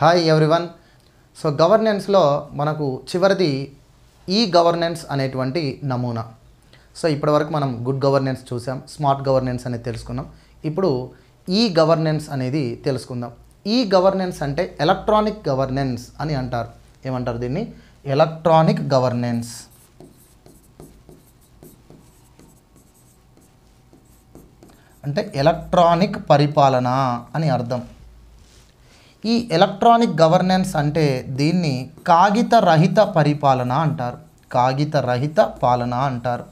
hi everyone so గవర్నెన్స్లో మనకు చివరిది e governance అనేటువంటి నమూనా సో ఇప్పటివరకు మనం గుడ్ గవర్నెన్స్ చూసాం స్మార్ట్ గవర్నెన్స్ అనేది తెలుసుకున్నాం ఇప్పుడు ఈ గవర్నెన్స్ అనేది తెలుసుకుందాం ఈ గవర్నెన్స్ అంటే ఎలక్ట్రానిక్ గవర్నెన్స్ అని అంటారు ఏమంటారు దీన్ని ఎలక్ట్రానిక్ గవర్నెన్స్ అంటే ఎలక్ట్రానిక్ పరిపాలన అని అర్థం ఈ ఎలక్ట్రానిక్ గవర్నెన్స్ అంటే దీన్ని కాగిత రహిత పరిపాలన అంటారు కాగిత రహిత పాలన అంటారు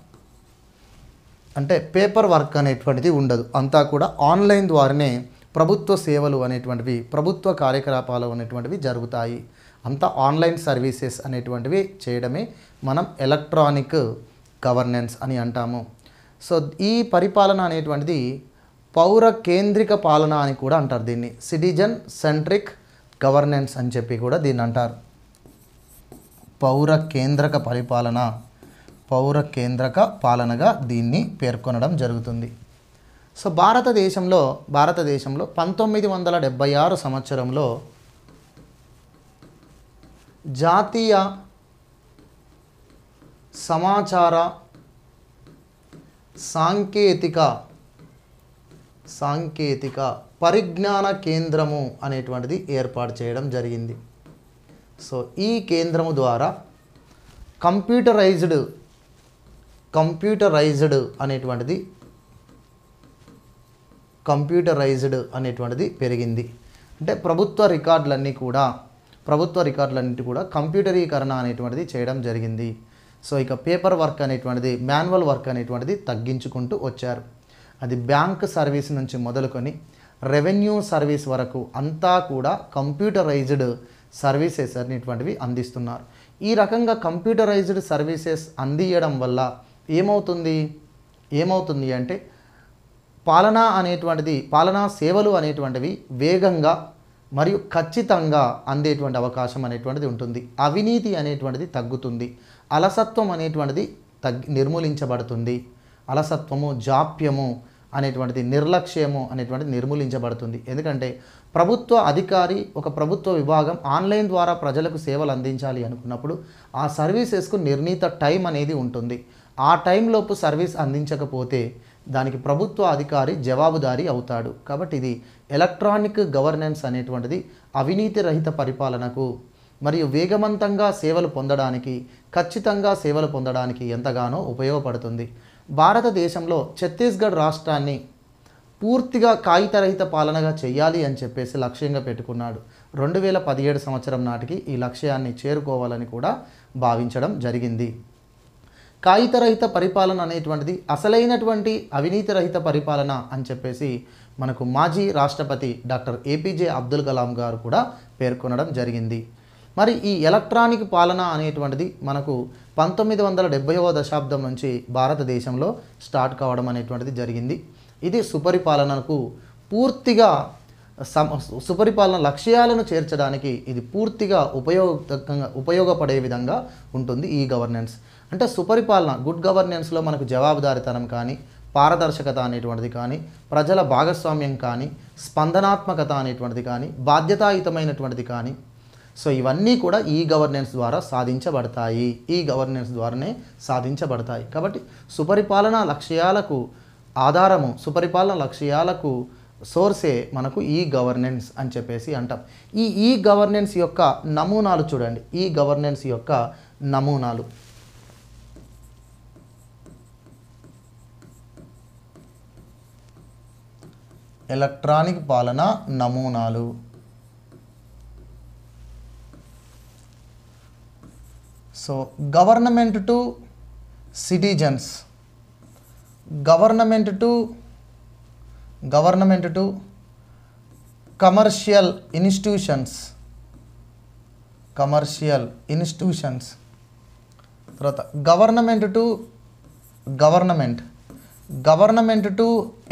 అంటే పేపర్ వర్క్ అనేటువంటిది ఉండదు అంతా కూడా ఆన్లైన్ ద్వారానే ప్రభుత్వ సేవలు అనేటువంటివి ప్రభుత్వ కార్యకలాపాలు అనేటువంటివి జరుగుతాయి అంతా ఆన్లైన్ సర్వీసెస్ అనేటువంటివి చేయడమే మనం ఎలక్ట్రానిక్ గవర్నెన్స్ అని అంటాము సో ఈ పరిపాలన అనేటువంటిది పౌర కేంద్రిక పాలన అని కూడా అంటారు దీన్ని సిటిజన్ సెంట్రిక్ గవర్నెన్స్ అని చెప్పి కూడా దీన్ని అంటారు పౌర కేంద్రక పరిపాలన పౌర కేంద్రక పాలనగా దీన్ని పేర్కొనడం జరుగుతుంది సో భారతదేశంలో భారతదేశంలో పంతొమ్మిది వందల డెబ్భై ఆరు సంవత్సరంలో జాతీయ సమాచార సాంకేతిక సాంకేతిక పరిజ్ఞాన కేంద్రము అనేటువంటిది ఏర్పాటు చేయడం జరిగింది సో ఈ కేంద్రము ద్వారా కంప్యూటరైజ్డ్ కంప్యూటరైజ్డ్ అనేటువంటిది కంప్యూటరైజ్డ్ అనేటువంటిది పెరిగింది అంటే ప్రభుత్వ రికార్డులన్నీ కూడా ప్రభుత్వ రికార్డులన్నిటి కూడా కంప్యూటరీకరణ అనేటువంటిది చేయడం జరిగింది సో ఇక పేపర్ వర్క్ అనేటువంటిది మాన్యువల్ వర్క్ అనేటువంటిది తగ్గించుకుంటూ వచ్చారు అది బ్యాంక్ సర్వీస్ నుంచి మొదలుకొని రెవెన్యూ సర్వీస్ వరకు అంతా కూడా కంప్యూటరైజ్డ్ సర్వీసెస్ అనేటువంటివి అందిస్తున్నారు ఈ రకంగా కంప్యూటరైజ్డ్ సర్వీసెస్ అందియడం వల్ల ఏమవుతుంది ఏమవుతుంది అంటే పాలన అనేటువంటిది పాలనా సేవలు అనేటువంటివి వేగంగా మరియు ఖచ్చితంగా అందేటువంటి అవకాశం అనేటువంటిది ఉంటుంది అవినీతి అనేటువంటిది తగ్గుతుంది అలసత్వం అనేటువంటిది తగ్గి నిర్మూలించబడుతుంది అలసత్వము జాప్యము అనేటువంటిది నిర్లక్ష్యము అనేటువంటిది నిర్మూలించబడుతుంది ఎందుకంటే ప్రభుత్వ అధికారి ఒక ప్రభుత్వ విభాగం ఆన్లైన్ ద్వారా ప్రజలకు సేవలు అందించాలి అనుకున్నప్పుడు ఆ సర్వీసెస్కు నిర్ణీత టైం అనేది ఉంటుంది ఆ టైంలోపు సర్వీస్ అందించకపోతే దానికి ప్రభుత్వ అధికారి జవాబుదారీ అవుతాడు కాబట్టి ఇది ఎలక్ట్రానిక్ గవర్నెన్స్ అనేటువంటిది అవినీతి రహిత పరిపాలనకు మరియు వేగవంతంగా సేవలు పొందడానికి ఖచ్చితంగా సేవలు పొందడానికి ఎంతగానో ఉపయోగపడుతుంది భారతదేశంలో ఛత్తీస్గఢ్ రాష్ట్రాన్ని పూర్తిగా కాగితరహిత పాలనగా చేయాలి అని చెప్పేసి లక్ష్యంగా పెట్టుకున్నాడు రెండు వేల పదిహేడు సంవత్సరం నాటికి ఈ లక్ష్యాన్ని చేరుకోవాలని కూడా భావించడం జరిగింది కాగితరహిత పరిపాలన అనేటువంటిది అసలైనటువంటి అవినీతి రహిత పరిపాలన అని చెప్పేసి మనకు మాజీ రాష్ట్రపతి డాక్టర్ ఏపీజే అబ్దుల్ కలాం గారు కూడా పేర్కొనడం జరిగింది మరి ఈ ఎలక్ట్రానిక్ పాలన అనేటువంటిది మనకు పంతొమ్మిది వందల డెబ్భైవ దశాబ్దం నుంచి భారతదేశంలో స్టార్ట్ కావడం అనేటువంటిది జరిగింది ఇది సుపరిపాలనకు పూర్తిగా సమ సుపరిపాలన లక్ష్యాలను చేర్చడానికి ఇది పూర్తిగా ఉపయోగకంగా ఉపయోగపడే విధంగా ఉంటుంది ఈ గవర్నెన్స్ అంటే సుపరిపాలన గుడ్ గవర్నెన్స్లో మనకు జవాబుదారితనం కానీ పారదర్శకత అనేటువంటిది కానీ ప్రజల భాగస్వామ్యం కానీ స్పందనాత్మకత అనేటువంటిది కానీ బాధ్యతాయుతమైనటువంటిది కానీ సో ఇవన్నీ కూడా ఈ గవర్నెన్స్ ద్వారా సాధించబడతాయి ఈ గవర్నెన్స్ ద్వారానే సాధించబడతాయి కాబట్టి సుపరిపాలన లక్ష్యాలకు ఆధారము సుపరిపాలన లక్ష్యాలకు సోర్సే మనకు ఈ గవర్నెన్స్ అని చెప్పేసి అంటాం ఈ ఈ గవర్నెన్స్ యొక్క నమూనాలు చూడండి ఈ గవర్నెన్స్ యొక్క నమూనాలు ఎలక్ట్రానిక్ పాలన నమూనాలు so government to citizens government to government to commercial institutions commercial institutions తర్వాత government to government government to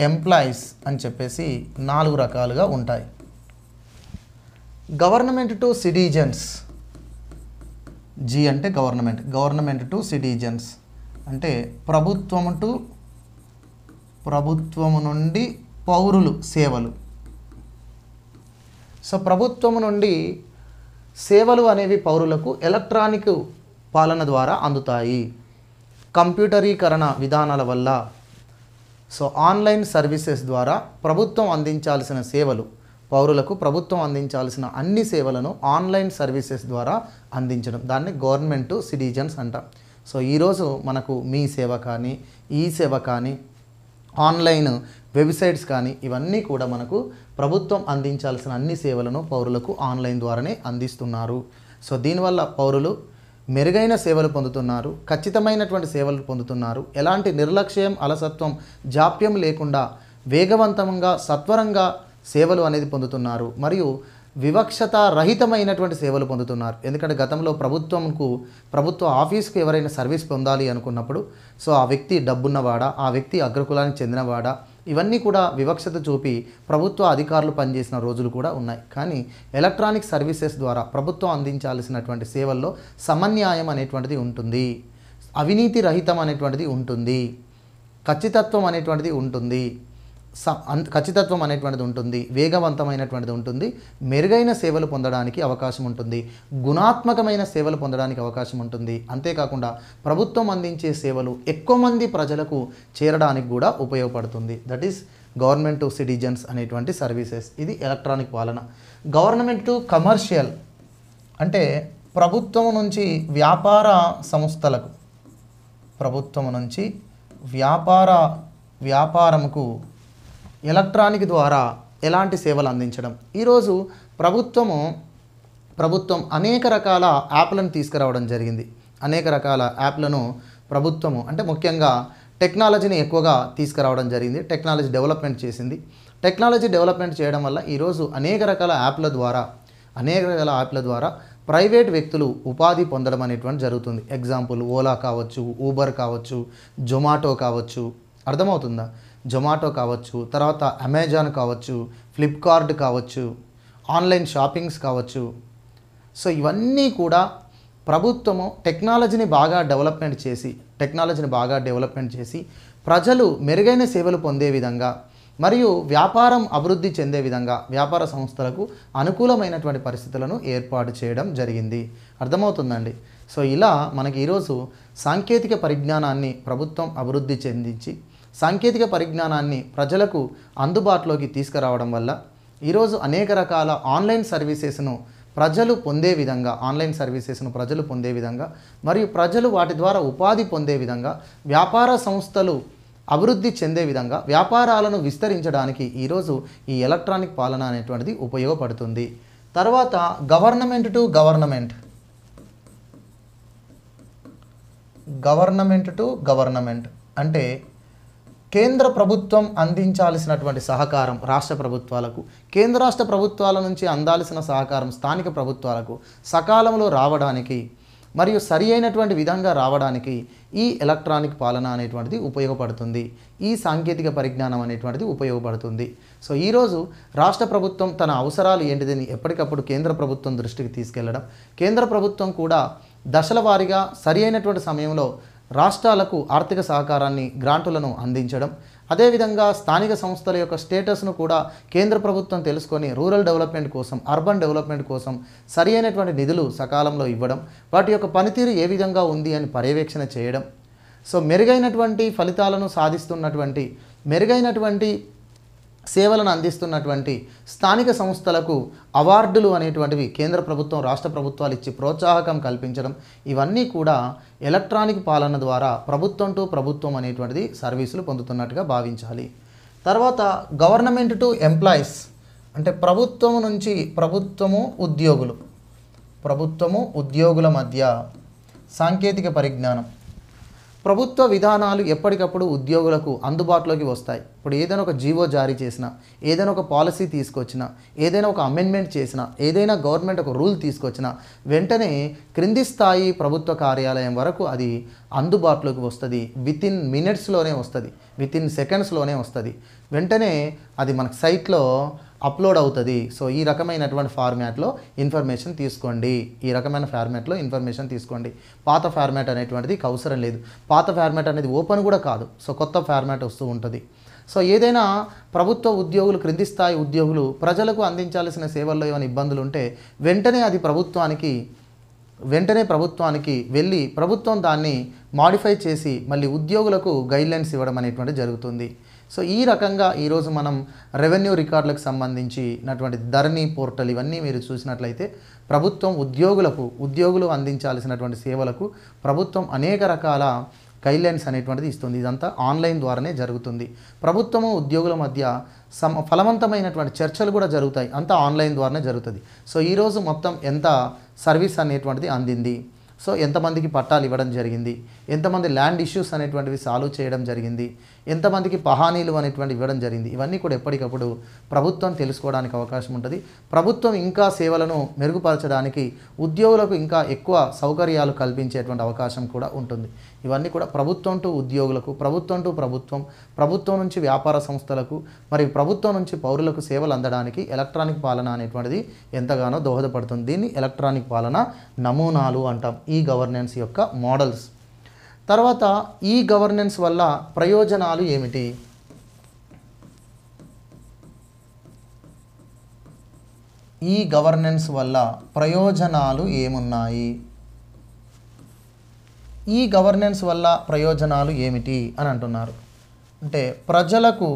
employees అని చెప్పేసి నాలుగు రకాలుగా ఉంటాయి గవర్నమెంట్ టు సిటిజన్స్ జీ అంటే గవర్నమెంట్ గవర్నమెంట్ టు సిటిజన్స్ అంటే ప్రభుత్వం టు ప్రభుత్వము నుండి పౌరులు సేవలు సో ప్రభుత్వం నుండి సేవలు అనేవి పౌరులకు ఎలక్ట్రానిక్ పాలన ద్వారా అందుతాయి కంప్యూటరీకరణ విధానాల వల్ల సో ఆన్లైన్ సర్వీసెస్ ద్వారా ప్రభుత్వం అందించాల్సిన సేవలు పౌరులకు ప్రభుత్వం అందించాల్సిన అన్ని సేవలను ఆన్లైన్ సర్వీసెస్ ద్వారా అందించడం దాన్ని గవర్నమెంట్ సిటిజన్స్ అంట సో ఈరోజు మనకు మీ సేవ కానీ ఈ సేవ కానీ ఆన్లైన్ వెబ్సైట్స్ కానీ ఇవన్నీ కూడా మనకు ప్రభుత్వం అందించాల్సిన అన్ని సేవలను పౌరులకు ఆన్లైన్ ద్వారానే అందిస్తున్నారు సో దీనివల్ల పౌరులు మెరుగైన సేవలు పొందుతున్నారు ఖచ్చితమైనటువంటి సేవలు పొందుతున్నారు ఎలాంటి నిర్లక్ష్యం అలసత్వం జాప్యం లేకుండా వేగవంతంగా సత్వరంగా సేవలు అనేది పొందుతున్నారు మరియు వివక్షత రహితమైనటువంటి సేవలు పొందుతున్నారు ఎందుకంటే గతంలో ప్రభుత్వంకు ప్రభుత్వ ఆఫీస్కు ఎవరైనా సర్వీస్ పొందాలి అనుకున్నప్పుడు సో ఆ వ్యక్తి డబ్బున్నవాడా ఆ వ్యక్తి అగ్రకులానికి చెందినవాడా ఇవన్నీ కూడా వివక్షత చూపి ప్రభుత్వ అధికారులు పనిచేసిన రోజులు కూడా ఉన్నాయి కానీ ఎలక్ట్రానిక్ సర్వీసెస్ ద్వారా ప్రభుత్వం అందించాల్సినటువంటి సేవల్లో సమన్యాయం అనేటువంటిది ఉంటుంది అవినీతి రహితం అనేటువంటిది ఉంటుంది ఖచ్చితత్వం అనేటువంటిది ఉంటుంది ఖచ్చితత్వం అనేటువంటిది ఉంటుంది వేగవంతమైనటువంటిది ఉంటుంది మెరుగైన సేవలు పొందడానికి అవకాశం ఉంటుంది గుణాత్మకమైన సేవలు పొందడానికి అవకాశం ఉంటుంది అంతేకాకుండా ప్రభుత్వం అందించే సేవలు ఎక్కువ మంది ప్రజలకు చేరడానికి కూడా ఉపయోగపడుతుంది that is government to citizens అనేటువంటి సర్వీసెస్ ఇది ఎలక్ట్రానిక్ పాలన గవర్నమెంట్ టు కమర్షియల్ అంటే ప్రభుత్వం నుంచి వ్యాపార సంస్థలకు ప్రభుత్వం నుంచి వ్యాపార వ్యాపారముకు ఎలక్ట్రానిక్ ద్వారా ఎలాంటి సేవలు అందించడం ఈరోజు ప్రభుత్వము ప్రభుత్వం అనేక రకాల యాప్లను తీసుకురావడం జరిగింది అనేక రకాల యాప్లను ప్రభుత్వము అంటే ముఖ్యంగా టెక్నాలజీని ఎక్కువగా తీసుకురావడం జరిగింది టెక్నాలజీ డెవలప్మెంట్ చేసింది టెక్నాలజీ డెవలప్మెంట్ చేయడం వల్ల ఈరోజు అనేక రకాల యాప్ల ద్వారా అనేక రకాల యాప్ల ద్వారా ప్రైవేట్ వ్యక్తులు ఉపాధి పొందడం అనేటువంటి జరుగుతుంది ఎగ్జాంపుల్ ఓలా కావచ్చు ఊబర్ కావచ్చు జొమాటో కావచ్చు అర్థమవుతుందా జొమాటో కావచ్చు తర్వాత అమెజాన్ కావచ్చు ఫ్లిప్కార్ట్ కావచ్చు ఆన్లైన్ షాపింగ్స్ కావచ్చు సో ఇవన్నీ కూడా ప్రభుత్వము టెక్నాలజీని బాగా డెవలప్మెంట్ చేసి టెక్నాలజీని బాగా డెవలప్మెంట్ చేసి ప్రజలు మెరుగైన సేవలు పొందే విధంగా మరియు వ్యాపారం అభివృద్ధి చెందే విధంగా వ్యాపార సంస్థలకు అనుకూలమైనటువంటి పరిస్థితులను ఏర్పాటు చేయడం జరిగింది అర్థమవుతుందండి సో ఇలా మనకి ఈరోజు సాంకేతిక పరిజ్ఞానాన్ని ప్రభుత్వం అభివృద్ధి చెందించి సాంకేతిక పరిజ్ఞానాన్ని ప్రజలకు అందుబాటులోకి తీసుకురావడం వల్ల ఈరోజు అనేక రకాల ఆన్లైన్ సర్వీసెస్ను ప్రజలు పొందే విధంగా ఆన్లైన్ సర్వీసెస్ను ప్రజలు పొందే విధంగా మరియు ప్రజలు వాటి ద్వారా ఉపాధి పొందే విధంగా వ్యాపార సంస్థలు అభివృద్ధి చెందే విధంగా వ్యాపారాలను విస్తరించడానికి ఈరోజు ఈ ఎలక్ట్రానిక్ పాలన అనేటువంటిది ఉపయోగపడుతుంది తర్వాత government to government government to government అంటే కేంద్ర ప్రభుత్వం అందించాల్సినటువంటి సహకారం రాష్ట్ర ప్రభుత్వాలకు కేంద్ర రాష్ట్ర ప్రభుత్వాల నుంచి అందాల్సిన సహకారం స్థానిక ప్రభుత్వాలకు సకాలంలో రావడానికి మరియు సరి అయినటువంటి విధంగా రావడానికి ఈ ఎలక్ట్రానిక్ పాలన అనేటువంటిది ఉపయోగపడుతుంది ఈ సాంకేతిక పరిజ్ఞానం అనేటువంటిది ఉపయోగపడుతుంది సో ఈరోజు రాష్ట్ర ప్రభుత్వం తన అవసరాలు ఏంటిదని ఎప్పటికప్పుడు కేంద్ర ప్రభుత్వం దృష్టికి తీసుకెళ్లడం కేంద్ర ప్రభుత్వం కూడా దశల వారీగా సరి అయినటువంటి సమయంలో రాష్ట్రాలకు ఆర్థిక సహకారాన్ని గ్రాంటులను అందించడం అదేవిధంగా స్థానిక సంస్థల యొక్క స్టేటస్ను కూడా కేంద్ర ప్రభుత్వం తెలుసుకొని రూరల్ డెవలప్మెంట్ కోసం అర్బన్ డెవలప్మెంట్ కోసం సరి అయినటువంటి నిధులు సకాలంలో ఇవ్వడం వాటి యొక్క పనితీరు ఏ విధంగా ఉంది అని పర్యవేక్షణ చేయడం సో మెరుగైనటువంటి ఫలితాలను సాధిస్తున్నటువంటి మెరుగైనటువంటి సేవలను అందిస్తున్నటువంటి స్థానిక సంస్థలకు అవార్డులు అనేటువంటివి కేంద్ర ప్రభుత్వం రాష్ట్ర ప్రభుత్వాలు ఇచ్చి ప్రోత్సాహకం కల్పించడం ఇవన్నీ కూడా ఎలక్ట్రానిక్ పాలన ద్వారా ప్రభుత్వం టు ప్రభుత్వం అనేటువంటిది సర్వీసులు పొందుతున్నట్టుగా భావించాలి తర్వాత గవర్నమెంట్ టు ఎంప్లాయీస్ అంటే ప్రభుత్వం నుంచి ప్రభుత్వము ఉద్యోగులు ప్రభుత్వము ఉద్యోగుల మధ్య సాంకేతిక పరిజ్ఞానం ప్రభుత్వ విధానాలు ఎప్పటికప్పుడు ఉద్యోగులకు అందుబాటులోకి వస్తాయి ఇప్పుడు ఏదైనా ఒక జీవో జారీ చేసినా ఏదైనా ఒక పాలసీ తీసుకొచ్చినా ఏదైనా ఒక అమెండ్మెంట్ చేసినా ఏదైనా గవర్నమెంట్ ఒక రూల్ తీసుకొచ్చినా వెంటనే క్రింది స్థాయి ప్రభుత్వ కార్యాలయం వరకు అది అందుబాటులోకి వస్తుంది విత్ ఇన్ మినిట్స్లోనే వస్తుంది విత్ ఇన్ సెకండ్స్లోనే వస్తుంది వెంటనే అది మనకు సైట్లో అప్లోడ్ అవుతుంది సో ఈ రకమైనటువంటి ఫార్మాట్లో ఇన్ఫర్మేషన్ తీసుకోండి ఈ రకమైన ఫార్మాట్లో ఇన్ఫర్మేషన్ తీసుకోండి పాత ఫార్మాట్ అనేటువంటిది అవసరం లేదు పాత ఫార్మాట్ అనేది ఓపెన్ కూడా కాదు సో కొత్త ఫార్మాట్ వస్తూ ఉంటుంది సో ఏదైనా ప్రభుత్వ ఉద్యోగులు క్రింది స్థాయి ఉద్యోగులు ప్రజలకు అందించాల్సిన సేవల్లో ఏమైనా ఇబ్బందులు ఉంటే వెంటనే అది ప్రభుత్వానికి వెంటనే ప్రభుత్వానికి వెళ్ళి ప్రభుత్వం దాన్ని మాడిఫై చేసి మళ్ళీ ఉద్యోగులకు గైడ్లైన్స్ ఇవ్వడం అనేటువంటిది జరుగుతుంది సో ఈ రకంగా ఈరోజు మనం రెవెన్యూ రికార్డులకు సంబంధించినటువంటి ధరణి పోర్టల్ ఇవన్నీ మీరు చూసినట్లయితే ప్రభుత్వం ఉద్యోగులకు ఉద్యోగులు అందించాల్సినటువంటి సేవలకు ప్రభుత్వం అనేక రకాల గైడ్లైన్స్ అనేటువంటిది ఇస్తుంది ఇదంతా ఆన్లైన్ ద్వారానే జరుగుతుంది ప్రభుత్వము ఉద్యోగుల మధ్య సమ ఫలవంతమైనటువంటి చర్చలు కూడా జరుగుతాయి అంతా ఆన్లైన్ ద్వారానే జరుగుతుంది సో ఈరోజు మొత్తం ఎంత సర్వీస్ అనేటువంటిది అందింది సో ఎంతమందికి పట్టాలు ఇవ్వడం జరిగింది ఎంతమంది ల్యాండ్ ఇష్యూస్ అనేటువంటివి సాల్వ్ చేయడం జరిగింది ఎంతమందికి పహానీలు అనేటువంటి ఇవ్వడం జరిగింది ఇవన్నీ కూడా ఎప్పటికప్పుడు ప్రభుత్వం తెలుసుకోవడానికి అవకాశం ఉంటుంది ప్రభుత్వం ఇంకా సేవలను మెరుగుపరచడానికి ఉద్యోగులకు ఇంకా ఎక్కువ సౌకర్యాలు కల్పించేటువంటి అవకాశం కూడా ఉంటుంది ఇవన్నీ కూడా ప్రభుత్వం టు ఉద్యోగులకు ప్రభుత్వం టు ప్రభుత్వం ప్రభుత్వం నుంచి వ్యాపార సంస్థలకు మరియు ప్రభుత్వం నుంచి పౌరులకు సేవలు అందడానికి ఎలక్ట్రానిక్ పాలన అనేటువంటిది ఎంతగానో దోహదపడుతుంది దీన్ని ఎలక్ట్రానిక్ పాలన నమూనాలు అంటాం ఈ గవర్నెన్స్ యొక్క మోడల్స్ తర్వాత ఈ గవర్నెన్స్ వల్ల ప్రయోజనాలు ఏమిటి ఈ గవర్నెన్స్ వల్ల ప్రయోజనాలు ఏమున్నాయి ఈ గవర్నెన్స్ వల్ల ప్రయోజనాలు ఏమిటి అని అంటున్నారు అంటే ప్రజలకు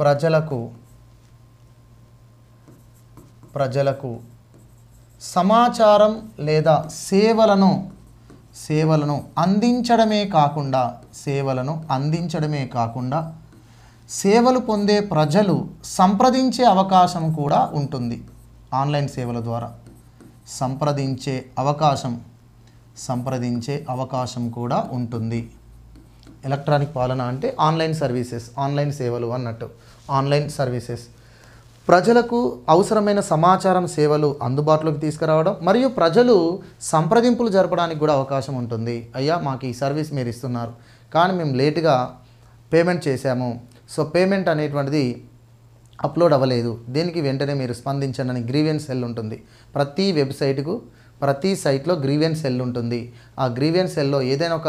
ప్రజలకు ప్రజలకు సమాచారం లేదా సేవలను సేవలను అందించడమే కాకుండా సేవలను అందించడమే కాకుండా సేవలు పొందే ప్రజలు సంప్రదించే అవకాశం కూడా ఉంటుంది ఆన్లైన్ సేవల ద్వారా సంప్రదించే అవకాశం సంప్రదించే అవకాశం కూడా ఉంటుంది ఎలక్ట్రానిక్ పాలన అంటే ఆన్లైన్ సర్వీసెస్ ఆన్లైన్ సేవలు అన్నట్టు ఆన్లైన్ సర్వీసెస్ ప్రజలకు అవసరమైన సమాచారం సేవలు అందుబాటులోకి తీసుకురావడం మరియు ప్రజలు సంప్రదింపులు జరపడానికి కూడా అవకాశం ఉంటుంది అయ్యా మాకు ఈ సర్వీస్ మీరు ఇస్తున్నారు కానీ మేము లేటుగా పేమెంట్ చేశాము సో పేమెంట్ అనేటువంటిది అప్లోడ్ అవ్వలేదు దీనికి వెంటనే మీరు స్పందించండి అని గ్రీవెన్స్ సెల్ ఉంటుంది ప్రతి వెబ్సైట్కు ప్రతి సైట్లో గ్రీవెన్స్ సెల్ ఉంటుంది ఆ గ్రీవెన్స్ సెల్లో ఏదైనా ఒక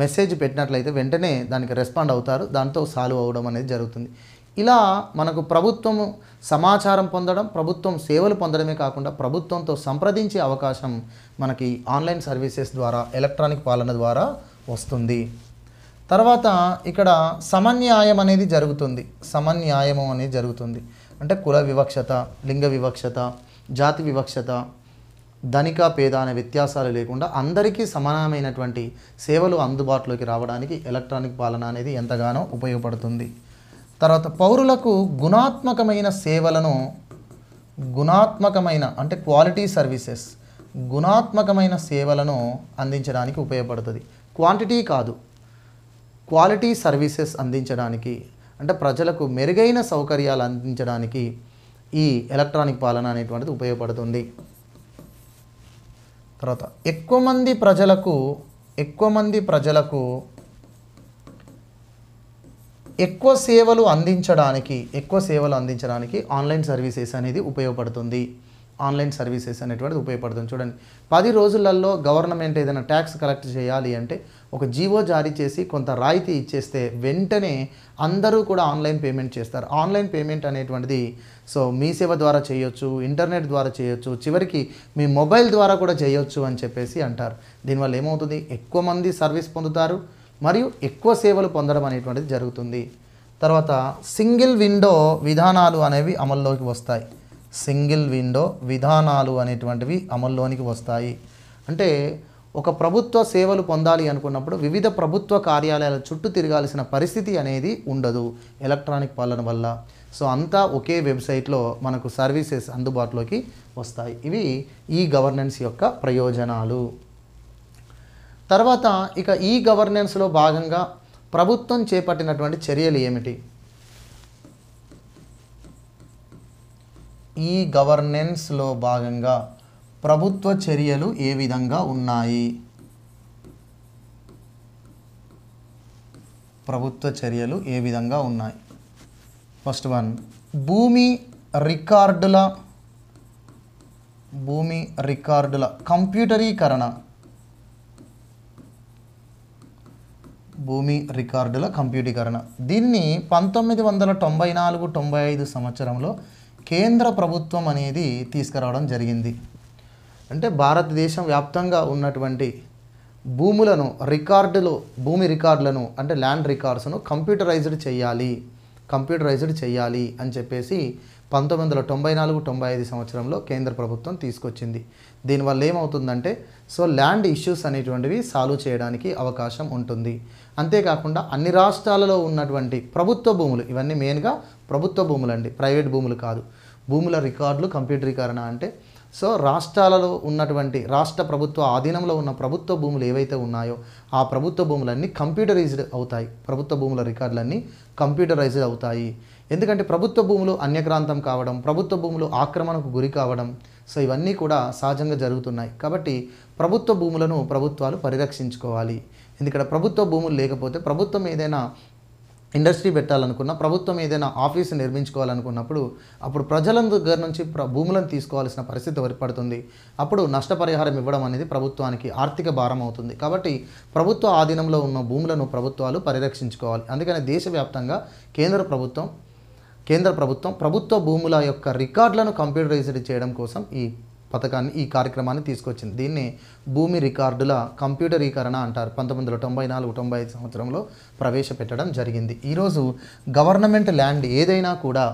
మెసేజ్ పెట్టినట్లయితే వెంటనే దానికి రెస్పాండ్ అవుతారు దాంతో సాల్వ్ అవ్వడం అనేది జరుగుతుంది ఇలా మనకు ప్రభుత్వము సమాచారం పొందడం ప్రభుత్వం సేవలు పొందడమే కాకుండా ప్రభుత్వంతో సంప్రదించే అవకాశం మనకి ఆన్లైన్ సర్వీసెస్ ద్వారా ఎలక్ట్రానిక్ పాలన ద్వారా వస్తుంది తర్వాత ఇక్కడ సమన్యాయం అనేది జరుగుతుంది సమన్యాయము అనేది జరుగుతుంది అంటే కుల వివక్షత లింగ వివక్షత జాతి వివక్షత ధనిక పేద అనే వ్యత్యాసాలు లేకుండా అందరికీ సమానమైనటువంటి సేవలు అందుబాటులోకి రావడానికి ఎలక్ట్రానిక్ పాలన అనేది ఎంతగానో ఉపయోగపడుతుంది తర్వాత పౌరులకు గుణాత్మకమైన సేవలను గుణాత్మకమైన అంటే క్వాలిటీ సర్వీసెస్ గుణాత్మకమైన సేవలను అందించడానికి ఉపయోగపడుతుంది క్వాంటిటీ కాదు క్వాలిటీ సర్వీసెస్ అందించడానికి అంటే ప్రజలకు మెరుగైన సౌకర్యాలు అందించడానికి ఈ ఎలక్ట్రానిక్ పాలన అనేటువంటిది ఉపయోగపడుతుంది తర్వాత ఎక్కువ మంది ప్రజలకు ఎక్కువ మంది ప్రజలకు ఎక్కువ సేవలు అందించడానికి ఎక్కువ సేవలు అందించడానికి ఆన్లైన్ సర్వీసెస్ అనేది ఉపయోగపడుతుంది ఆన్లైన్ సర్వీసెస్ అనేటువంటిది ఉపయోగపడుతుంది చూడండి పది రోజులలో గవర్నమెంట్ ఏదైనా ట్యాక్స్ కలెక్ట్ చేయాలి అంటే ఒక జీవో జారీ చేసి కొంత రాయితీ ఇచ్చేస్తే వెంటనే అందరూ కూడా ఆన్లైన్ పేమెంట్ చేస్తారు ఆన్లైన్ పేమెంట్ అనేటువంటిది సో మీ సేవ ద్వారా చేయొచ్చు ఇంటర్నెట్ ద్వారా చేయొచ్చు చివరికి మీ మొబైల్ ద్వారా కూడా చేయొచ్చు అని చెప్పేసి అంటారు దీనివల్ల ఏమవుతుంది ఎక్కువ మంది సర్వీస్ పొందుతారు మరియు ఎక్కువ సేవలు పొందడం అనేటువంటిది జరుగుతుంది తర్వాత సింగిల్ విండో విధానాలు అనేవి అమల్లోకి వస్తాయి సింగిల్ విండో విధానాలు అనేటువంటివి అమల్లోనికి వస్తాయి అంటే ఒక ప్రభుత్వ సేవలు పొందాలి అనుకున్నప్పుడు వివిధ ప్రభుత్వ కార్యాలయాల చుట్టూ తిరగాల్సిన పరిస్థితి అనేది ఉండదు ఎలక్ట్రానిక్ పాలన వల్ల సో అంతా ఒకే వెబ్సైట్లో మనకు సర్వీసెస్ అందుబాటులోకి వస్తాయి ఇవి ఈ గవర్నెన్స్ యొక్క ప్రయోజనాలు తర్వాత ఇక ఈ గవర్నెన్స్లో భాగంగా ప్రభుత్వం చేపట్టినటువంటి చర్యలు ఏమిటి ఈ గవర్నెన్స్లో భాగంగా ప్రభుత్వ చర్యలు ఏ విధంగా ఉన్నాయి ప్రభుత్వ చర్యలు ఏ విధంగా ఉన్నాయి ఫస్ట్ వన్ భూమి రికార్డుల భూమి రికార్డుల కంప్యూటరీకరణ భూమి రికార్డుల కంప్యూటీకరణ దీన్ని పంతొమ్మిది వందల తొంభై నాలుగు తొంభై ఐదు సంవత్సరంలో కేంద్ర ప్రభుత్వం అనేది తీసుకురావడం జరిగింది అంటే భారతదేశం వ్యాప్తంగా ఉన్నటువంటి భూములను రికార్డులు భూమి రికార్డులను అంటే ల్యాండ్ రికార్డ్స్ను కంప్యూటరైజ్డ్ చేయాలి కంప్యూటరైజ్డ్ చేయాలి అని చెప్పేసి పంతొమ్మిది వందల తొంభై నాలుగు తొంభై ఐదు సంవత్సరంలో కేంద్ర ప్రభుత్వం తీసుకొచ్చింది దీనివల్ల ఏమవుతుందంటే సో ల్యాండ్ ఇష్యూస్ అనేటువంటివి సాల్వ్ చేయడానికి అవకాశం ఉంటుంది అంతేకాకుండా అన్ని రాష్ట్రాలలో ఉన్నటువంటి ప్రభుత్వ భూములు ఇవన్నీ మెయిన్గా ప్రభుత్వ భూములు అండి ప్రైవేట్ భూములు కాదు భూముల రికార్డులు కంప్యూటరీకరణ అంటే సో రాష్ట్రాలలో ఉన్నటువంటి రాష్ట్ర ప్రభుత్వ ఆధీనంలో ఉన్న ప్రభుత్వ భూములు ఏవైతే ఉన్నాయో ఆ ప్రభుత్వ భూములన్నీ కంప్యూటరైజ్డ్ అవుతాయి ప్రభుత్వ భూముల రికార్డులన్నీ కంప్యూటరైజ్డ్ అవుతాయి ఎందుకంటే ప్రభుత్వ భూములు అన్యక్రాంతం కావడం ప్రభుత్వ భూములు ఆక్రమణకు గురి కావడం సో ఇవన్నీ కూడా సహజంగా జరుగుతున్నాయి కాబట్టి ప్రభుత్వ భూములను ప్రభుత్వాలు పరిరక్షించుకోవాలి ఎందుకంటే ప్రభుత్వ భూములు లేకపోతే ప్రభుత్వం ఏదైనా ఇండస్ట్రీ పెట్టాలనుకున్న ప్రభుత్వం ఏదైనా ఆఫీస్ నిర్మించుకోవాలనుకున్నప్పుడు అప్పుడు ప్రజల దగ్గర నుంచి భూములను తీసుకోవాల్సిన పరిస్థితి ఏర్పడుతుంది అప్పుడు నష్టపరిహారం ఇవ్వడం అనేది ప్రభుత్వానికి ఆర్థిక భారం అవుతుంది కాబట్టి ప్రభుత్వ ఆధీనంలో ఉన్న భూములను ప్రభుత్వాలు పరిరక్షించుకోవాలి అందుకని దేశవ్యాప్తంగా కేంద్ర ప్రభుత్వం కేంద్ర ప్రభుత్వం ప్రభుత్వ భూముల యొక్క రికార్డులను కంప్యూటరైజ్డ్ చేయడం కోసం ఈ పథకాన్ని ఈ కార్యక్రమాన్ని తీసుకొచ్చింది దీన్ని భూమి రికార్డుల కంప్యూటరీకరణ అంటారు పంతొమ్మిది వందల తొంభై నాలుగు తొంభై ఐదు సంవత్సరంలో ప్రవేశపెట్టడం జరిగింది ఈరోజు గవర్నమెంట్ ల్యాండ్ ఏదైనా కూడా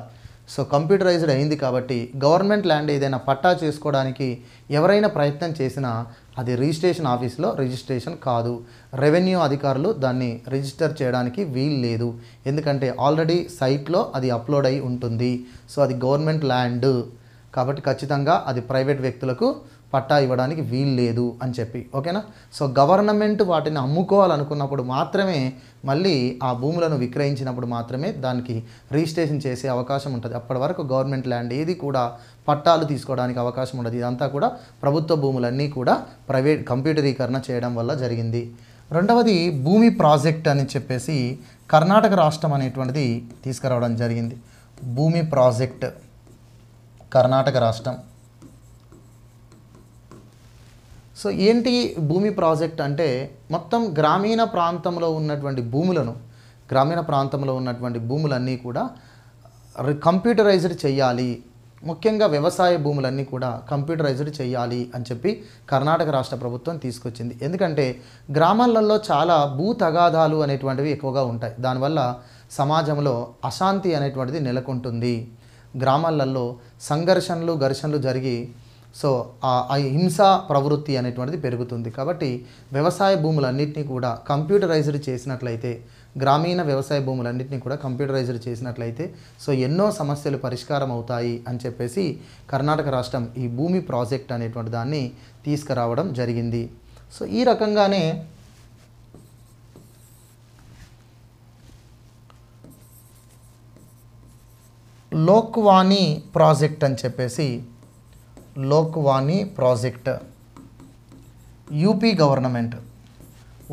సో కంప్యూటరైజ్డ్ అయింది కాబట్టి గవర్నమెంట్ ల్యాండ్ ఏదైనా పట్టా చేసుకోవడానికి ఎవరైనా ప్రయత్నం చేసినా అది రిజిస్ట్రేషన్ ఆఫీస్లో రిజిస్ట్రేషన్ కాదు రెవెన్యూ అధికారులు దాన్ని రిజిస్టర్ చేయడానికి వీలు లేదు ఎందుకంటే ఆల్రెడీ సైట్లో అది అప్లోడ్ అయి ఉంటుంది సో అది గవర్నమెంట్ ల్యాండ్ కాబట్టి ఖచ్చితంగా అది ప్రైవేట్ వ్యక్తులకు పట్టా ఇవ్వడానికి వీలు లేదు అని చెప్పి ఓకేనా సో గవర్నమెంట్ వాటిని అమ్ముకోవాలనుకున్నప్పుడు మాత్రమే మళ్ళీ ఆ భూములను విక్రయించినప్పుడు మాత్రమే దానికి రిజిస్ట్రేషన్ చేసే అవకాశం ఉంటుంది అప్పటి వరకు గవర్నమెంట్ ల్యాండ్ ఏది కూడా పట్టాలు తీసుకోవడానికి అవకాశం ఉండదు ఇదంతా కూడా ప్రభుత్వ భూములన్నీ కూడా ప్రైవేట్ కంప్యూటరీకరణ చేయడం వల్ల జరిగింది రెండవది భూమి ప్రాజెక్ట్ అని చెప్పేసి కర్ణాటక రాష్ట్రం అనేటువంటిది తీసుకురావడం జరిగింది భూమి ప్రాజెక్ట్ కర్ణాటక రాష్ట్రం సో ఏంటి భూమి ప్రాజెక్ట్ అంటే మొత్తం గ్రామీణ ప్రాంతంలో ఉన్నటువంటి భూములను గ్రామీణ ప్రాంతంలో ఉన్నటువంటి భూములన్నీ కూడా కంప్యూటరైజ్డ్ చేయాలి ముఖ్యంగా వ్యవసాయ భూములన్నీ కూడా కంప్యూటరైజ్డ్ చేయాలి అని చెప్పి కర్ణాటక రాష్ట్ర ప్రభుత్వం తీసుకొచ్చింది ఎందుకంటే గ్రామాలలో చాలా భూ తగాదాలు అనేటువంటివి ఎక్కువగా ఉంటాయి దానివల్ల సమాజంలో అశాంతి అనేటువంటిది నెలకొంటుంది గ్రామాలలో సంఘర్షణలు ఘర్షణలు జరిగి సో ఆ హింస ప్రవృత్తి అనేటువంటిది పెరుగుతుంది కాబట్టి వ్యవసాయ భూములన్నింటినీ కూడా కంప్యూటరైజ్డ్ చేసినట్లయితే గ్రామీణ వ్యవసాయ భూములన్నింటినీ కూడా కంప్యూటరైజ్డ్ చేసినట్లయితే సో ఎన్నో సమస్యలు పరిష్కారం అవుతాయి అని చెప్పేసి కర్ణాటక రాష్ట్రం ఈ భూమి ప్రాజెక్ట్ అనేటువంటి దాన్ని తీసుకురావడం జరిగింది సో ఈ రకంగానే లోక్వాణి ప్రాజెక్ట్ అని చెప్పేసి Lokvani project UP government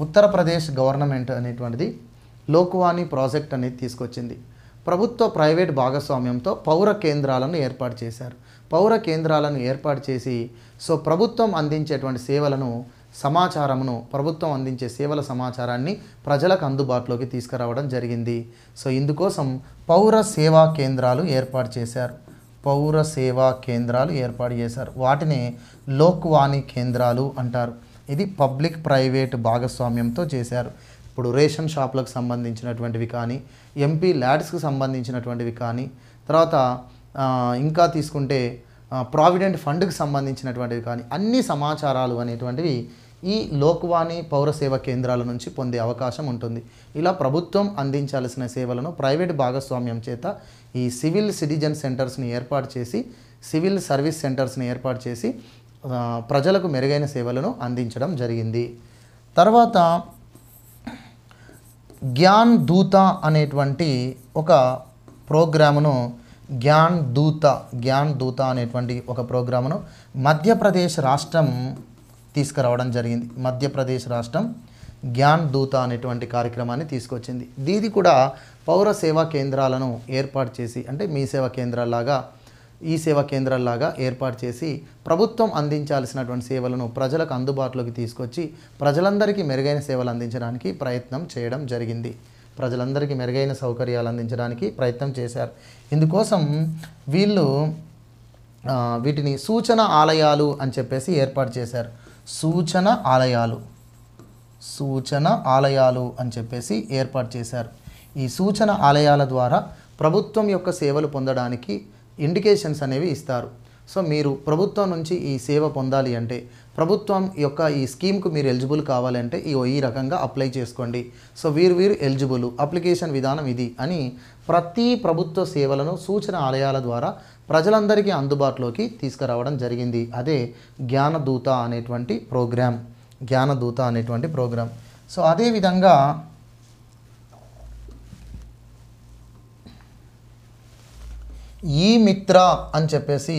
Uttar Pradesh government అనేటువంటిది లోక్వాణి ప్రాజెక్ట్ అనేది తీసుకొచ్చింది ప్రభుత్వ ప్రైవేట్ భాగస్వామ్యంతో పౌర కేంద్రాలను ఏర్పాటు చేశారు పౌర కేంద్రాలను ఏర్పాటు చేసి సో ప్రభుత్వం అందించేటువంటి సేవలను సమాచారమును ప్రభుత్వం అందించే సేవల సమాచారాన్ని ప్రజలకు అందుబాటులోకి తీసుకురావడం జరిగింది సో ఇందుకోసం పౌర సేవా కేంద్రాలు ఏర్పాటు చేశారు పౌర సేవా కేంద్రాలు ఏర్పాటు చేశారు వాటిని లోక్వాణి కేంద్రాలు అంటారు ఇది పబ్లిక్ ప్రైవేట్ భాగస్వామ్యంతో చేశారు ఇప్పుడు రేషన్ షాపులకు సంబంధించినటువంటివి కానీ ఎంపీ ల్యాడ్స్కి సంబంధించినటువంటివి కానీ తర్వాత ఇంకా తీసుకుంటే ప్రావిడెంట్ ఫండ్కి సంబంధించినటువంటివి కానీ అన్ని సమాచారాలు అనేటువంటివి ఈ లోక్వాణి పౌరసేవ కేంద్రాల నుంచి పొందే అవకాశం ఉంటుంది ఇలా ప్రభుత్వం అందించాల్సిన సేవలను ప్రైవేట్ భాగస్వామ్యం చేత ఈ సివిల్ సిటిజన్ సెంటర్స్ని ఏర్పాటు చేసి సివిల్ సర్వీస్ సెంటర్స్ని ఏర్పాటు చేసి ప్రజలకు మెరుగైన సేవలను అందించడం జరిగింది తర్వాత జ్ఞాన్ దూత అనేటువంటి ఒక ప్రోగ్రామును జ్ఞాన్ దూత జ్ఞాన్ దూత అనేటువంటి ఒక ప్రోగ్రామును మధ్యప్రదేశ్ రాష్ట్రం తీసుకురావడం జరిగింది మధ్యప్రదేశ్ రాష్ట్రం జ్ఞాన్ దూత అనేటువంటి కార్యక్రమాన్ని తీసుకొచ్చింది దీది కూడా పౌర సేవా కేంద్రాలను ఏర్పాటు చేసి అంటే మీ సేవా కేంద్రాల్లాగా ఈ సేవా కేంద్రాల్లాగా ఏర్పాటు చేసి ప్రభుత్వం అందించాల్సినటువంటి సేవలను ప్రజలకు అందుబాటులోకి తీసుకొచ్చి ప్రజలందరికీ మెరుగైన సేవలు అందించడానికి ప్రయత్నం చేయడం జరిగింది ప్రజలందరికీ మెరుగైన సౌకర్యాలు అందించడానికి ప్రయత్నం చేశారు ఇందుకోసం వీళ్ళు వీటిని సూచన ఆలయాలు అని చెప్పేసి ఏర్పాటు చేశారు సూచన ఆలయాలు సూచన ఆలయాలు అని చెప్పేసి ఏర్పాటు చేశారు ఈ సూచన ఆలయాల ద్వారా ప్రభుత్వం యొక్క సేవలు పొందడానికి ఇండికేషన్స్ అనేవి ఇస్తారు సో మీరు ప్రభుత్వం నుంచి ఈ సేవ పొందాలి అంటే ప్రభుత్వం యొక్క ఈ స్కీమ్కు మీరు ఎలిజిబుల్ కావాలంటే ఈ ఈ రకంగా అప్లై చేసుకోండి సో వీరు వీరు ఎలిజిబుల్ అప్లికేషన్ విధానం ఇది అని ప్రతి ప్రభుత్వ సేవలను సూచన ఆలయాల ద్వారా ప్రజలందరికీ అందుబాటులోకి తీసుకురావడం జరిగింది అదే జ్ఞానదూత అనేటువంటి ప్రోగ్రాం జ్ఞానదూత అనేటువంటి ప్రోగ్రామ్ సో అదేవిధంగా ఈ మిత్ర అని చెప్పేసి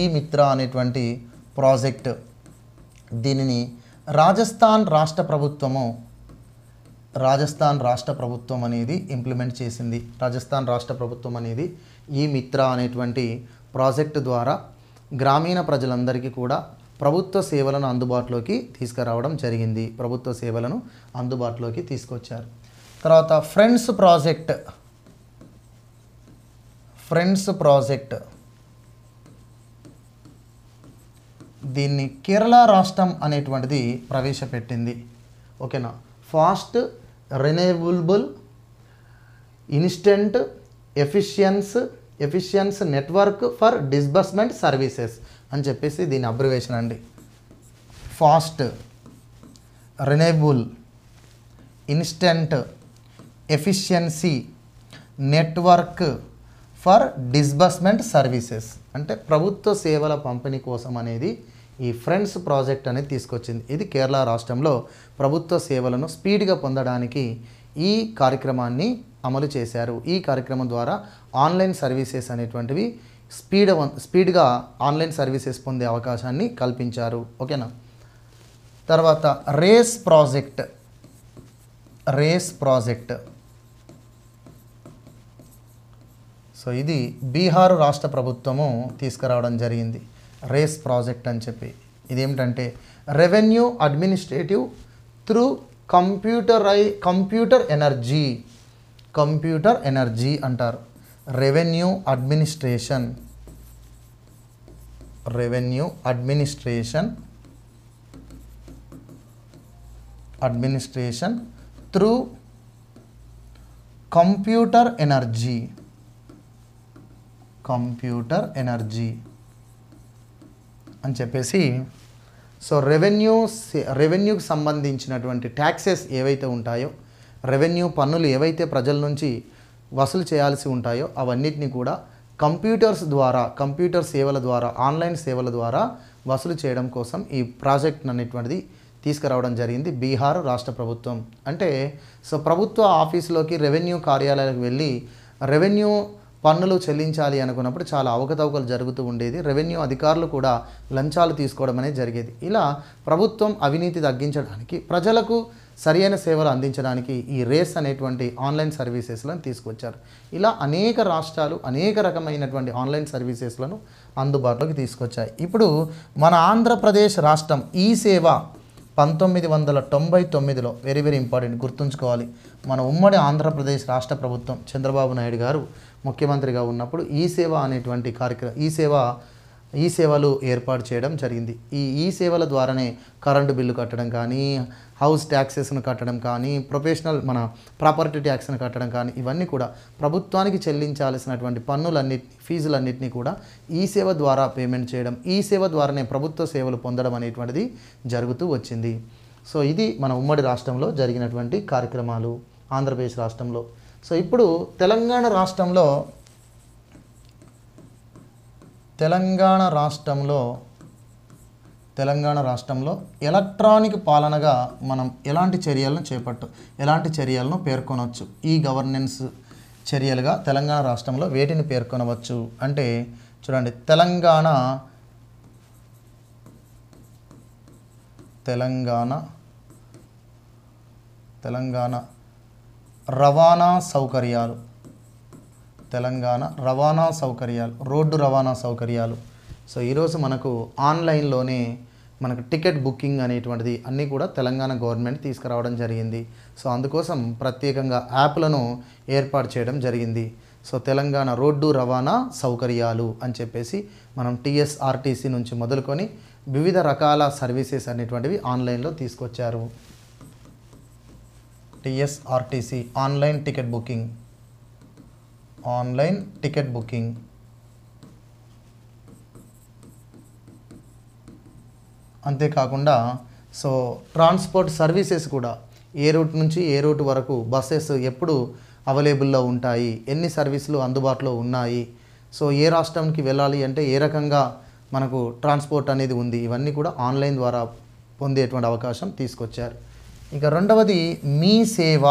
ఈ మిత్ర అనేటువంటి ప్రాజెక్ట్ దీనిని రాజస్థాన్ రాష్ట్ర ప్రభుత్వము రాజస్థాన్ రాష్ట్ర ప్రభుత్వం అనేది ఇంప్లిమెంట్ చేసింది రాజస్థాన్ రాష్ట్ర ప్రభుత్వం అనేది ఈ మిత్ర అనేటువంటి ప్రాజెక్టు ద్వారా గ్రామీణ ప్రజలందరికీ కూడా ప్రభుత్వ సేవలను అందుబాటులోకి తీసుకురావడం జరిగింది ప్రభుత్వ సేవలను అందుబాటులోకి తీసుకొచ్చారు తర్వాత ఫ్రెండ్స్ ప్రాజెక్ట్ ఫ్రెండ్స్ ప్రాజెక్ట్ దీన్ని కేరళ రాష్ట్రం అనేటువంటిది ప్రవేశపెట్టింది ఓకేనా fast renewable instant efficiency efficiency network for disbursement services అని చెప్పేసి దీని అబ్రివేషన్ అండి fast renewable instant efficiency network for disbursement services అంటే ప్రభుత్వ సేవల పంపిణీ కోసం అనేది ఈ ఫ్రెండ్స్ ప్రాజెక్ట్ అనేది తీసుకొచ్చింది ఇది కేరళ రాష్ట్రంలో ప్రభుత్వ సేవలను స్పీడ్గా పొందడానికి ఈ కార్యక్రమాన్ని అమలు చేశారు ఈ కార్యక్రమం ద్వారా ఆన్లైన్ సర్వీసెస్ అనేటువంటివి స్పీడ్ స్పీడ్గా ఆన్లైన్ సర్వీసెస్ పొందే అవకాశాన్ని కల్పించారు ఓకేనా తర్వాత RACE project RACE project so ఇది బీహార్ రాష్ట్ర ప్రభుత్వము తీసుకురావడం జరిగింది రేస్ ప్రాజెక్ట్ అని చెప్పి ఇదేమిటంటే revenue administrative through computer computer energy computer energy అంటారు revenue administration revenue administration administration through computer energy computer energy అని చెప్పేసి సో రెవెన్యూ రెవెన్యూకి సంబంధించినటువంటి ట్యాక్సెస్ ఏవైతే ఉంటాయో రెవెన్యూ పన్నులు ఏవైతే ప్రజల నుంచి వసూలు చేయాల్సి ఉంటాయో అవన్నిటిని కూడా కంప్యూటర్స్ ద్వారా కంప్యూటర్ సేవల ద్వారా ఆన్లైన్ సేవల ద్వారా వసూలు చేయడం కోసం ఈ ప్రాజెక్ట్ అనేటువంటిది తీసుకురావడం జరిగింది బీహార్ రాష్ట్ర ప్రభుత్వం అంటే సో ప్రభుత్వ ఆఫీసులోకి రెవెన్యూ కార్యాలయాలకు వెళ్ళి రెవెన్యూ పన్నులు చెల్లించాలి అనుకున్నప్పుడు చాలా అవకతవకలు జరుగుతూ ఉండేది రెవెన్యూ అధికారులు కూడా లంచాలు తీసుకోవడం అనేది జరిగేది ఇలా ప్రభుత్వం అవినీతి తగ్గించడానికి ప్రజలకు సరియైన సేవలు అందించడానికి ఈ రేస్ అనేటువంటి ఆన్లైన్ సర్వీసెస్లను తీసుకొచ్చారు ఇలా అనేక రాష్ట్రాలు అనేక రకమైనటువంటి ఆన్లైన్ సర్వీసెస్లను అందుబాటులోకి తీసుకొచ్చాయి ఇప్పుడు మన ఆంధ్రప్రదేశ్ రాష్ట్రం ఈ సేవ పంతొమ్మిది వందల తొంభై తొమ్మిదిలో వెరీ వెరీ ఇంపార్టెంట్ గుర్తుంచుకోవాలి మన ఉమ్మడి ఆంధ్రప్రదేశ్ రాష్ట్ర ప్రభుత్వం చంద్రబాబు నాయుడు గారు ముఖ్యమంత్రిగా ఉన్నప్పుడు ఈ సేవ అనేటువంటి కార్యక్రమం ఈ సేవ ఈ సేవలు ఏర్పాటు చేయడం జరిగింది ఈ ఈ సేవల ద్వారానే కరెంటు బిల్లు కట్టడం కానీ హౌస్ ట్యాక్సెస్ను కట్టడం కానీ ప్రొఫెషనల్ మన ప్రాపర్టీ ట్యాక్స్ను కట్టడం కానీ ఇవన్నీ కూడా ప్రభుత్వానికి చెల్లించాల్సినటువంటి పన్నులన్నిటి ఫీజులన్నింటినీ కూడా ఈ సేవ ద్వారా పేమెంట్ చేయడం ఈ సేవ ద్వారానే ప్రభుత్వ సేవలు పొందడం అనేటువంటిది జరుగుతూ వచ్చింది సో ఇది మన ఉమ్మడి రాష్ట్రంలో జరిగినటువంటి కార్యక్రమాలు ఆంధ్రప్రదేశ్ రాష్ట్రంలో సో ఇప్పుడు తెలంగాణ రాష్ట్రంలో తెలంగాణ రాష్ట్రంలో తెలంగాణ రాష్ట్రంలో ఎలక్ట్రానిక్ పాలనగా మనం ఎలాంటి చర్యలను చేపట్టు ఎలాంటి చర్యలను పేర్కొనవచ్చు ఈ గవర్నెన్స్ చర్యలుగా తెలంగాణ రాష్ట్రంలో వేటిని పేర్కొనవచ్చు అంటే చూడండి తెలంగాణ తెలంగాణ తెలంగాణ రవాణా సౌకర్యాలు తెలంగాణ రవాణా సౌకర్యాలు రోడ్డు రవాణా సౌకర్యాలు సో ఈరోజు మనకు ఆన్లైన్లోనే మనకు టికెట్ బుకింగ్ అనేటువంటిది అన్నీ కూడా తెలంగాణ గవర్నమెంట్ తీసుకురావడం జరిగింది సో అందుకోసం ప్రత్యేకంగా యాప్లను ఏర్పాటు చేయడం జరిగింది సో తెలంగాణ రోడ్డు రవాణా సౌకర్యాలు అని చెప్పేసి మనం టీఎస్ఆర్టీసీ నుంచి మొదలుకొని వివిధ రకాల సర్వీసెస్ అనేటువంటివి ఆన్లైన్లో తీసుకొచ్చారు TSRTC online ticket booking online ticket booking అంతేకాకుండా సో ట్రాన్స్పోర్ట్ సర్వీసెస్ కూడా ఏ రూట్ నుంచి ఏ రూట్ వరకు బస్సెస్ ఎప్పుడు అవైలబుల్లో ఉంటాయి ఎన్ని సర్వీసులు అందుబాటులో ఉన్నాయి సో ఏ రాష్ట్రంకి వెళ్ళాలి అంటే ఏ రకంగా మనకు ట్రాన్స్పోర్ట్ అనేది ఉంది ఇవన్నీ కూడా ఆన్లైన్ ద్వారా పొందేటువంటి అవకాశం తీసుకొచ్చారు ఇక రెండవది మీ సేవ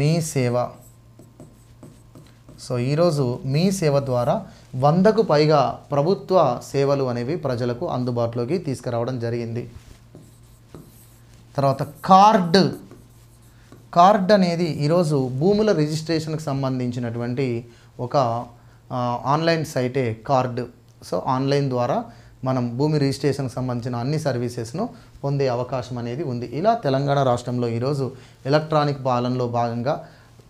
మీ సేవ సో ఈరోజు మీ సేవ ద్వారా వందకు పైగా ప్రభుత్వ సేవలు అనేవి ప్రజలకు అందుబాటులోకి తీసుకురావడం జరిగింది తర్వాత కార్డ్ కార్డ్ అనేది ఈరోజు భూముల రిజిస్ట్రేషన్కి సంబంధించినటువంటి ఒక ఆన్లైన్ సైటే కార్డ్ సో ఆన్లైన్ ద్వారా మనం భూమి రిజిస్ట్రేషన్కి సంబంధించిన అన్ని సర్వీసెస్ను పొందే అవకాశం అనేది ఉంది ఇలా తెలంగాణ రాష్ట్రంలో ఈరోజు ఎలక్ట్రానిక్ పాలనలో భాగంగా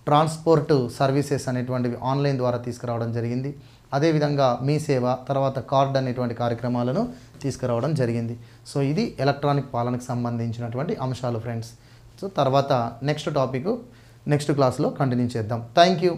ట్రాన్స్పోర్ట్ సర్వీసెస్ అనేటువంటివి ఆన్లైన్ ద్వారా తీసుకురావడం జరిగింది అదేవిధంగా మీ సేవ తర్వాత కార్డ్ అనేటువంటి కార్యక్రమాలను తీసుకురావడం జరిగింది సో ఇది ఎలక్ట్రానిక్ పాలనకు సంబంధించినటువంటి అంశాలు ఫ్రెండ్స్ సో తర్వాత నెక్స్ట్ టాపిక్ నెక్స్ట్ క్లాస్లో కంటిన్యూ చేద్దాం థ్యాంక్ యూ